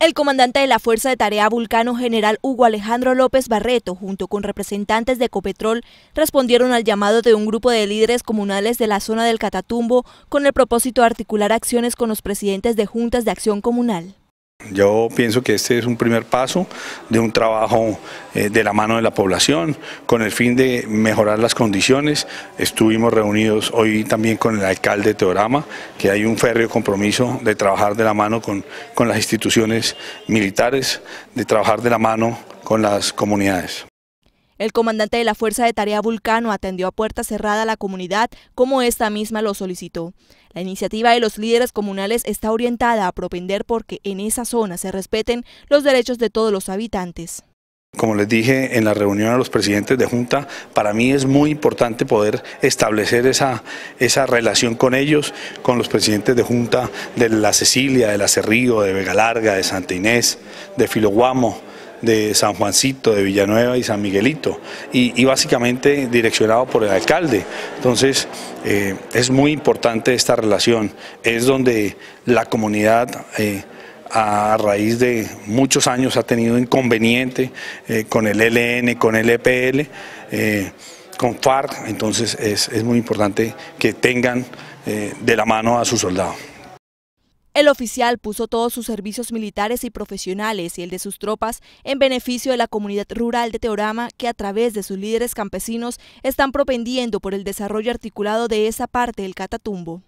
El comandante de la Fuerza de Tarea Vulcano, general Hugo Alejandro López Barreto, junto con representantes de Copetrol, respondieron al llamado de un grupo de líderes comunales de la zona del Catatumbo con el propósito de articular acciones con los presidentes de juntas de acción comunal. Yo pienso que este es un primer paso de un trabajo eh, de la mano de la población con el fin de mejorar las condiciones. Estuvimos reunidos hoy también con el alcalde Teorama, que hay un férreo compromiso de trabajar de la mano con, con las instituciones militares, de trabajar de la mano con las comunidades. El comandante de la Fuerza de Tarea Vulcano atendió a puerta cerrada a la comunidad como esta misma lo solicitó. La iniciativa de los líderes comunales está orientada a propender porque en esa zona se respeten los derechos de todos los habitantes. Como les dije en la reunión a los presidentes de Junta, para mí es muy importante poder establecer esa, relación con ellos, con los presidentes de Junta de La Cecilia, de La Cerrillo, de Vega Larga, de Santa Inés, de Filoguamo, de San Juancito, de Villanueva y San Miguelito, y, básicamente direccionado por el alcalde. Entonces, eh, es muy importante esta relación, es donde la comunidad... Eh, a raíz de muchos años ha tenido inconveniente eh, con el LN, con el EPL, con FARC, entonces es, muy importante que tengan de la mano a su soldado. El oficial puso todos sus servicios militares y profesionales y el de sus tropas en beneficio de la comunidad rural de Teorama que a través de sus líderes campesinos están propendiendo por el desarrollo articulado de esa parte del Catatumbo.